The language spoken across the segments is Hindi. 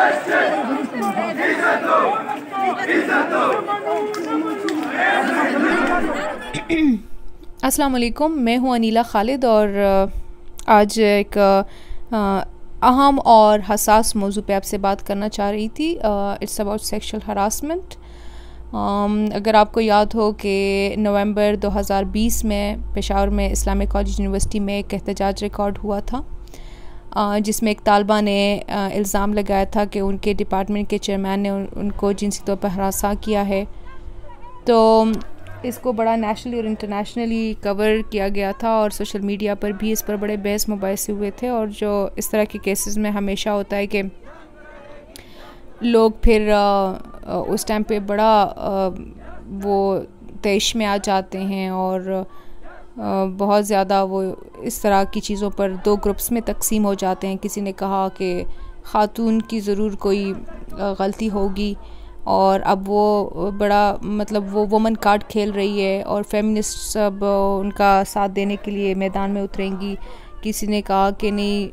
अस्सलाम वालेकुम मैं हूं अनीला खालिद और आज एक अहम और हसास मौजू पे आपसे बात करना चाह रही थी इट्स अबाउट सेक्शुअल हरासमेंट अगर आपको याद हो कि नवंबर 2020 में पेशावर में इस्लामिक कॉलेज यूनिवर्सिटी में एक एहतजाज रिकॉर्ड हुआ था जिसमें एक तालबा ने इल्ज़ाम लगाया था कि उनके डिपार्टमेंट के चेयरमैन ने उनको जिनसी तौर पर हरासा किया है तो इसको बड़ा नेशनली और इंटरनेशनली कवर किया गया था और सोशल मीडिया पर भी इस पर बड़े बहस मुबास हुए थे और जो इस तरह के केसेस में हमेशा होता है कि लोग फिर उस टाइम पे बड़ा वो देश में आ जाते हैं और बहुत ज़्यादा वो इस तरह की चीज़ों पर दो ग्रुप्स में तकसीम हो जाते हैं किसी ने कहा कि ख़ातून की ज़रूर कोई गलती होगी और अब वो बड़ा मतलब वो वुमन कार्ड खेल रही है और फेमिनिस्ट सब उनका साथ देने के लिए मैदान में उतरेंगी किसी ने कहा कि नहीं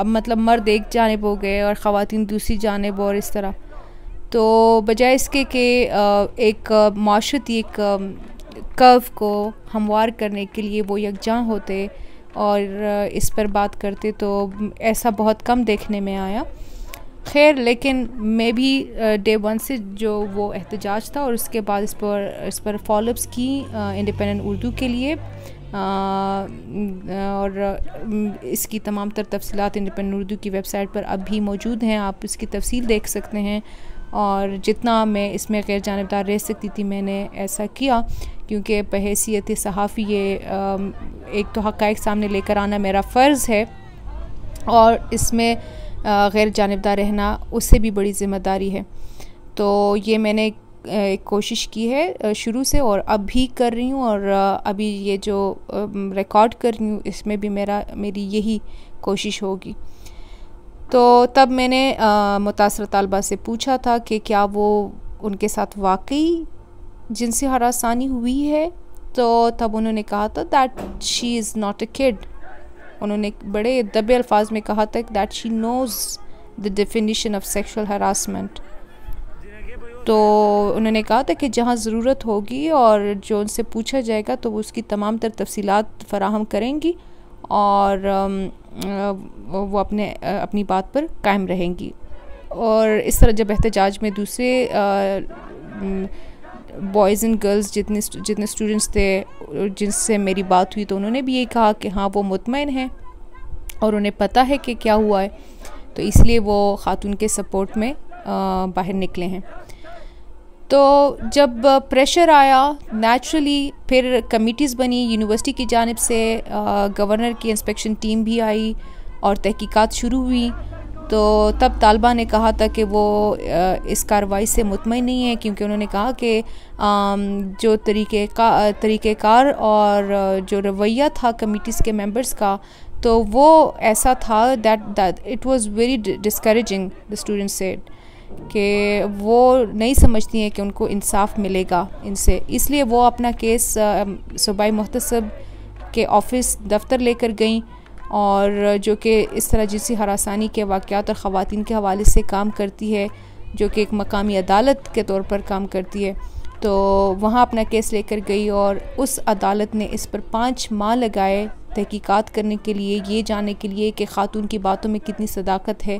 अब मतलब मर्द एक जानब हो गए और ख़वान दूसरी जानब और इस तरह तो बजाय इसके कि एक माशरती एक कर्व को हमवार करने के लिए वो यकजा होते और इस पर बात करते तो ऐसा बहुत कम देखने में आया खैर लेकिन मे भी डे वन से जो वो एहतजाज था और उसके बाद इस पर इस पर फॉलोअप्स की इंडिपेंडेंट उर्दू के लिए आ, और इसकी तमाम तर तफसलत इंडिपेंडेंट उर्दू की वेबसाइट पर अब भी मौजूद हैं आप इसकी तफसील देख सकते हैं और जितना मैं इसमें गैर जानबदार रह सकती थी मैंने ऐसा किया क्योंकि बहसीत सहाफ़ी ये एक तो हक़ सामने लेकर आना मेरा फ़र्ज़ है और इसमें गैर जानबदार रहना उससे भी बड़ी ज़िम्मेदारी है तो ये मैंने एक कोशिश की है शुरू से और अब भी कर रही हूँ और अभी ये जो रिकॉर्ड कर रही हूँ इसमें भी मेरा मेरी यही कोशिश होगी तो तब मैंने मुतासर तलबा से पूछा था कि क्या वो उनके साथ वाकई जिनसे हरासानी हुई है तो तब उन्होंने कहा था that she is not a kid उन्होंने बड़े दबे अल्फाज में कहा था that she knows the definition of sexual harassment तो उन्होंने कहा था कि जहाँ ज़रूरत होगी और जो उनसे पूछा जाएगा तो वो उसकी तमाम तर तफसीत फराहम करेंगी और वो अपने अपनी बात पर कायम रहेंगी और इस तरह जब एहतजाज में दूसरे बॉयज़ एंड गर्ल्स जितने जितने स्टूडेंट्स थे जिनसे मेरी बात हुई तो उन्होंने भी ये कहा कि हाँ वो मुतमिन हैं और उन्हें पता है कि क्या हुआ है तो इसलिए वो ख़ातून के सपोर्ट में बाहर निकले हैं तो जब प्रेशर आया नेचुरली फिर कमिटीज़ बनी यूनिवर्सिटी की जानब से गवर्नर की इंस्पेक्शन टीम भी आई और तहकीकात शुरू हुई तो तब तालबा ने कहा था कि वो इस कार्रवाई से मुतमिन नहीं है क्योंकि उन्होंने कहा कि जो तरीके का तरीक़ेकार और जो रवैया था कमिटीज़ के मेंबर्स का तो वो ऐसा था that that it was very discouraging the student said कि वो नहीं समझती हैं कि उनको इंसाफ मिलेगा इनसे इसलिए वो अपना केस सूबाई मुहतसब के ऑफिस दफ्तर लेकर गई और जो कि इस तरह जिसी हरासानी के वाक़ात और ख़वान के हवाले से काम करती है जो कि एक मकामी अदालत के तौर पर काम करती है तो वहाँ अपना केस लेकर गई और उस अदालत ने इस पर पाँच माह लगाए तहकीकात करने के लिए ये जानने के लिए कि खातून की बातों में कितनी सदाकत है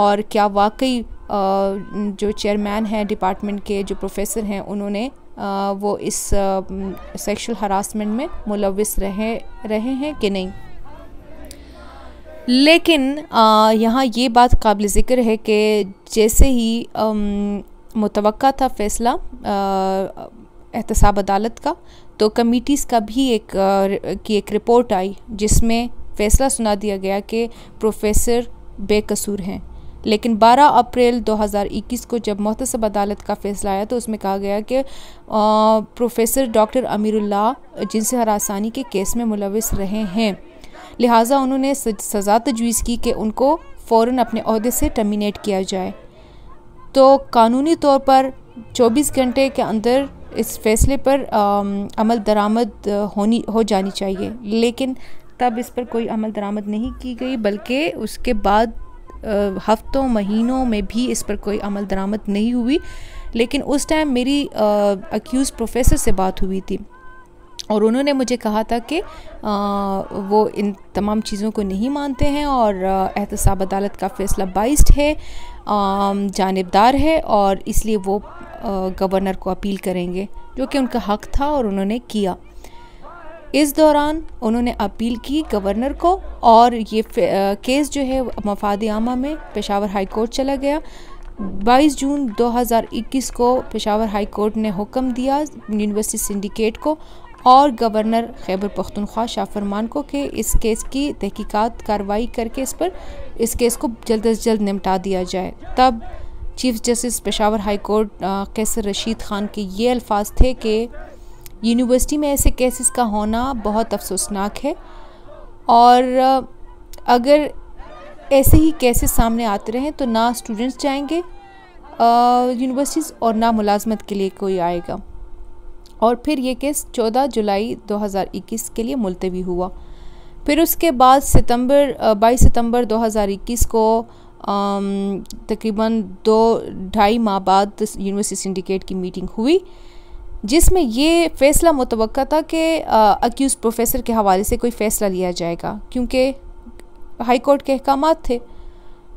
और क्या वाकई जो चेयरमैन हैं डिपार्टमेंट के जो प्रोफेसर हैं उन्होंने वो इस सेक्सुअल हरासमेंट में मुलविस रहे रहे हैं कि नहीं लेकिन यहाँ ये बात काबिल ज़िक्र है कि जैसे ही मुतव था फैसला एहतसाब अदालत का तो कमीटीज़ का भी एक की एक रिपोर्ट आई जिसमें फैसला सुना दिया गया कि प्रोफेसर बेकसूर हैं लेकिन 12 अप्रैल 2021 को जब मोहतसब अदालत का फैसला आया तो उसमें कहा गया कि प्रोफेसर डॉक्टर अमीरुल्ला जिनसे हरासानी के केस में मुलविस रहे हैं लिहाजा उन्होंने सजा तजवीज़ की कि उनको फ़ौर अपने अहदे से टर्मिनेट किया जाए तो कानूनी तौर पर 24 घंटे के अंदर इस फैसले पर अमल दरामद होनी हो जानी चाहिए लेकिन तब इस पर कोई अमल दरामद नहीं की गई बल्कि उसके बाद हफ्तों महीनों में भी इस पर कोई अमल दरामद नहीं हुई लेकिन उस टाइम मेरी अक्यूज़ प्रोफेसर से बात हुई थी और उन्होंने मुझे कहा था कि वो इन तमाम चीज़ों को नहीं मानते हैं और एहतसाब अदालत का फ़ैसला बाइस्ड है जानबदार है और इसलिए वो गवर्नर को अपील करेंगे जो कि उनका हक था और उन्होंने किया इस दौरान उन्होंने अपील की गवर्नर को और ये केस जो है मफाद आमा में पेशावर हाई कोर्ट चला गया 22 जून 2021 को पेशावर हाई कोर्ट ने हुक्म दिया यूनिवर्सिटी सिंडिकेट को और गवर्नर खैबर पख्तनख्वा शाह फरमान को कि इस केस की तहकीकात कार्रवाई करके इस पर इस केस को जल्द अज जल्द निपटा दिया जाए तब chief justice Peshawar high court Qaiser Rashid Khan के ये अल्फाज थे कि यूनिवर्सिटी में ऐसे केसेस का होना बहुत अफसोसनाक है और अगर ऐसे ही केसेस सामने आते रहें तो ना स्टूडेंट्स जाएंगे यूनिवर्सिटीज़ और ना मुलाजमत के लिए कोई आएगा और फिर ये केस 14 जुलाई 2021 के लिए मुलतवी हुआ फिर उसके बाद सितंबर 22 सितंबर 2021 को तकरीबन दो ढाई माह बाद यूनिवर्सिटी सिंडिकेट की मीटिंग हुई जिसमें ये फ़ैसला मुतव था कि अक्यूज़ प्रोफेसर के हवाले से कोई फ़ैसला लिया जाएगा क्योंकि हाई कोर्ट के अहकाम थे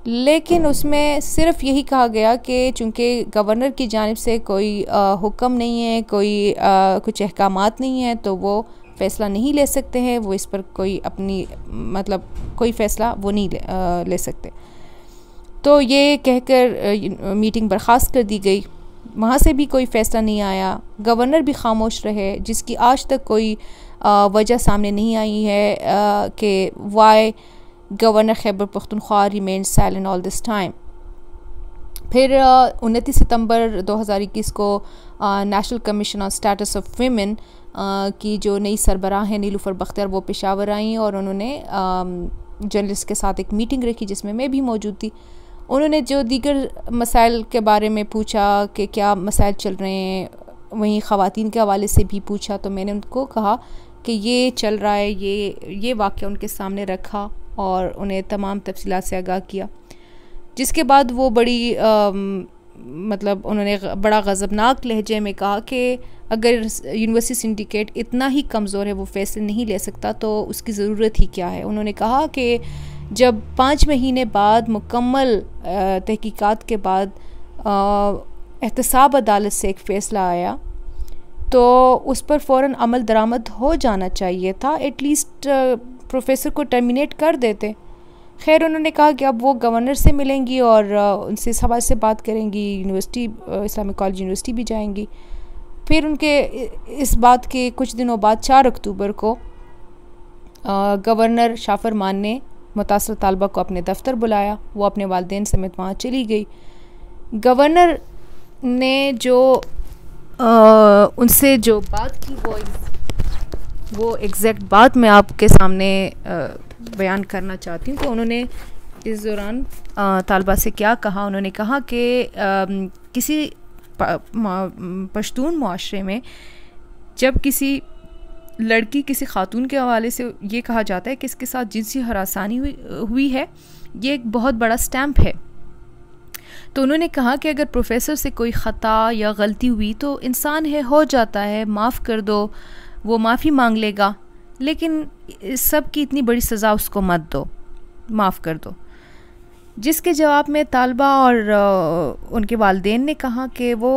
लेकिन उसमें सिर्फ यही कहा गया कि चूँकि गवर्नर की जानब से कोई हुक्म नहीं है कोई आ, कुछ अहकाम नहीं हैं तो वो फ़ैसला नहीं ले सकते हैं वो इस पर कोई अपनी मतलब कोई फ़ैसला वो नहीं ले, आ, ले सकते तो ये कहकर मीटिंग बर्खास्त कर दी गई वहाँ से भी कोई फ़ैसला नहीं आया गवर्नर भी खामोश रहे जिसकी आज तक कोई वजह सामने नहीं आई है कि why governor Khyber Pakhtunkhwa remain silent all this time फिर उनतीस सितंबर 2021 को national commission on status of women की जो नई सरबराह हैं नीलूफर बख्तर वो पेशावर आईं और उन्होंने जर्नलिस्ट के साथ एक मीटिंग रखी जिसमें मैं भी मौजूद थी उन्होंने जो दीगर मसाइल के बारे में पूछा कि क्या मसाइल चल रहे हैं वहीं ख़वान के हवाले से भी पूछा तो मैंने उनको कहा कि ये चल रहा है ये ये वाक्य उनके सामने रखा और उन्हें तमाम तफसीत से आगाह किया जिसके बाद वो बड़ी आ, मतलब उन्होंने बड़ा गज़बनाक लहजे में कहा कि अगर यूनिवर्सिटी सिंडिकेट इतना ही कमज़ोर है वो फैसले नहीं ले सकता तो उसकी ज़रूरत ही क्या है उन्होंने कहा कि जब पाँच महीने बाद मुकम्मल तहकीकात के बाद एहतसाब अदालत से एक फ़ैसला आया तो उस पर फ़ौर अमल दरामद हो जाना चाहिए था एटलीस्ट प्रोफेसर को टर्मिनेट कर देते खैर उन्होंने कहा कि अब वो गवर्नर से मिलेंगी और उनसे इस हवाले से बात करेंगी यूनिवर्सिटी इस्लामिक कॉलेज यूनिवर्सिटी भी जाएंगी फिर उनके इस बात के कुछ दिनों बाद चार अक्टूबर को गवर्नर शाफर मान ने मुतासर तलबा को अपने दफ्तर बुलाया वो अपने वालदे समेत वहाँ चली गई गवर्नर ने जो आ, उनसे जो बात की वो वो एग्जैक्ट बात मैं आपके सामने बयान करना चाहती हूँ तो उन्होंने इस दौरान तालबा से क्या कहा उन्होंने कहा कि किसी पश्तून माशरे में जब किसी लड़की किसी खातून के हवाले से ये कहा जाता है कि इसके साथ जिनसी हरासानी हुई हुई है ये एक बहुत बड़ा स्टैम्प है तो उन्होंने कहा कि अगर प्रोफेसर से कोई ख़ता या गलती हुई तो इंसान है हो जाता है माफ़ कर दो वो माफ़ी मांग लेगा लेकिन सब की इतनी बड़ी सज़ा उसको मत दो माफ़ कर दो जिसके जवाब में तालबा और उनके वालदेन ने कहा कि वो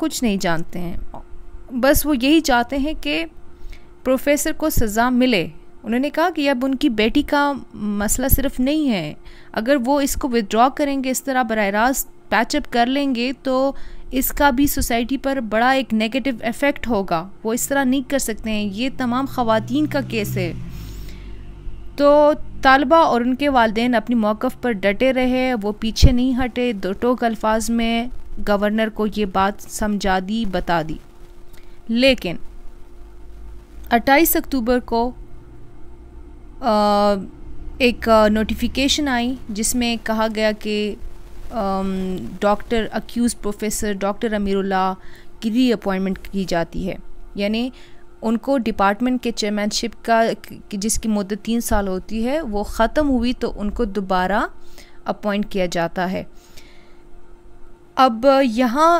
कुछ नहीं जानते हैं बस वो यही चाहते हैं कि प्रोफेसर को सज़ा मिले उन्होंने कहा कि अब उनकी बेटी का मसला सिर्फ नहीं है अगर वो इसको विदड्रॉ करेंगे इस तरह बर रास्त पैचअप कर लेंगे तो इसका भी सोसाइटी पर बड़ा एक नेगेटिव इफ़ेक्ट होगा वो इस तरह नहीं कर सकते हैं ये तमाम ख़वान का केस है तो तलबा और उनके वालदे अपनी मौक़ पर डटे रहे वो पीछे नहीं हटे दो टोक अल्फाज में गवर्नर को ये बात समझा दी बता दी लेकिन 28 अक्टूबर को आ, एक नोटिफिकेशन आई जिसमें कहा गया कि doctor accused professor doctor Amirullah की री अपॉइंटमेंट की जाती है यानी उनको डिपार्टमेंट के चेयरमैनशिप का जिसकी मदद तीन साल होती है वो ख़त्म हुई तो उनको दोबारा अपॉइंट किया जाता है अब यहाँ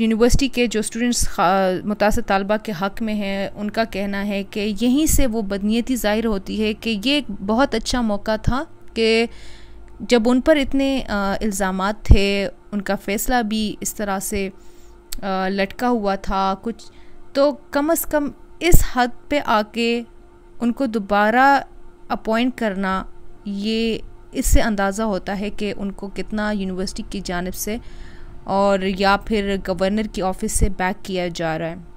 यूनिवर्सिटी के जो स्टूडेंट्स मुतासर तलबा के हक़ में हैं उनका कहना है कि यहीं से वो बदनीति ज़ाहिर होती है कि ये एक बहुत अच्छा मौका था कि जब उन पर इतने इल्ज़ाम थे उनका फ़ैसला भी इस तरह से आ, लटका हुआ था कुछ तो कम अज़ कम इस हद पे आके उनको दोबारा अपॉइंट करना ये इससे अंदाज़ा होता है कि उनको कितना यूनिवर्सिटी की जानब से और या फिर गवर्नर की ऑफिस से बैक किया जा रहा है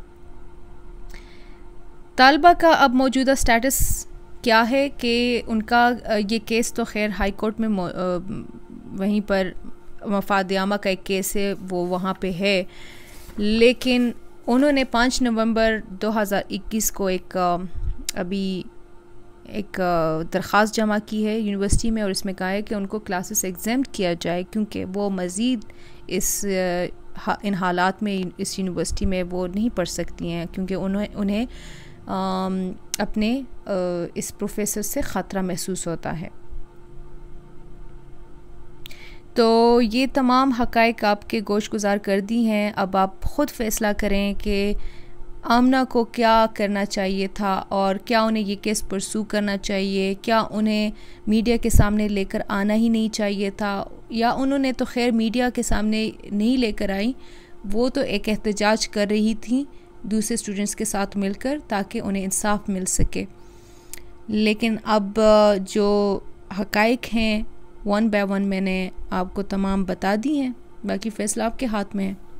तलबा का अब मौजूदा स्टेटस क्या है कि उनका ये केस तो खैर हाई कोर्ट में वहीं पर वफादयामा का एक केस है वो वहाँ पे है लेकिन उन्होंने पाँच नवंबर 2021 को एक अभी एक दरख्वास्त जमा की है यूनिवर्सिटी में और इसमें कहा है कि उनको क्लासेस एग्जाम किया जाए क्योंकि वो मज़ीद इस इन हालात में इस यूनिवर्सिटी में वो नहीं पढ़ सकती हैं क्योंकि उन्हें उन्हें अपने इस प्रोफेसर से ख़तरा महसूस होता है तो ये तमाम हकाइक आपके गोश गुजार कर दी हैं अब आप ख़ुद फ़ैसला करें कि आमना को क्या करना चाहिए था और क्या उन्हें ये केस परसू करना चाहिए क्या उन्हें मीडिया के सामने लेकर आना ही नहीं चाहिए था या उन्होंने तो खैर मीडिया के सामने नहीं लेकर आई वो तो एक एहतजाज कर रही थी दूसरे स्टूडेंट्स के साथ मिलकर ताकि उन्हें इंसाफ मिल सके लेकिन अब जो हकाइक हैं वन बाय वन मैंने आपको तमाम बता दी हैं बाकी फ़ैसला आपके हाथ में है